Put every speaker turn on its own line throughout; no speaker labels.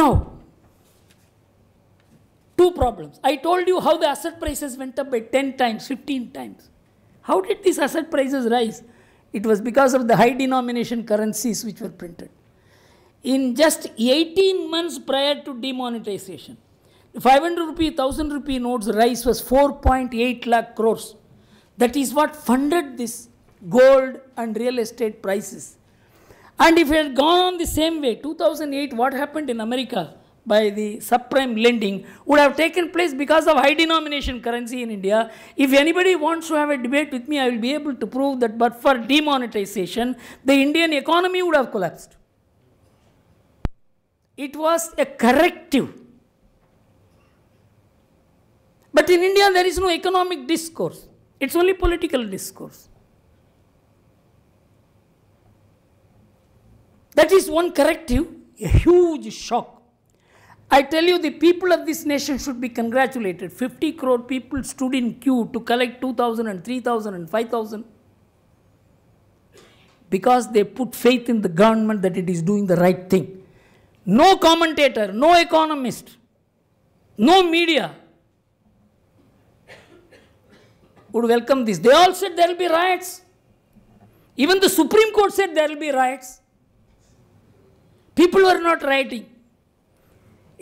Now, two problems. I told you how the asset prices went up by 10 times, 15 times. How did these asset prices rise? It was because of the high denomination currencies which were printed. In just 18 months prior to demonetization, the 500 rupee, 1000 rupee notes rise was 4.8 lakh crores. That is what funded this gold and real estate prices and if it had gone the same way, 2008, what happened in America by the subprime lending would have taken place because of high denomination currency in India. If anybody wants to have a debate with me, I will be able to prove that but for demonetization, the Indian economy would have collapsed. It was a corrective. But in India, there is no economic discourse. It's only political discourse. That is one corrective, a huge shock. I tell you, the people of this nation should be congratulated. 50 crore people stood in queue to collect 2,000 and 3,000 and 5,000 because they put faith in the government that it is doing the right thing. No commentator, no economist, no media would welcome this. They all said there will be riots. Even the Supreme Court said there will be riots. People were not writing.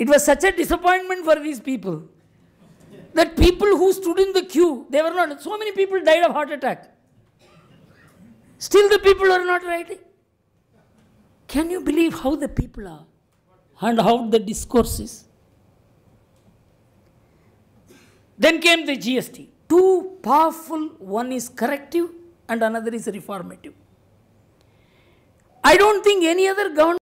It was such a disappointment for these people that people who stood in the queue, they were not, so many people died of heart attack. Still the people are not writing. Can you believe how the people are and how the discourse is? Then came the GST. Two powerful, one is corrective and another is reformative. I don't think any other government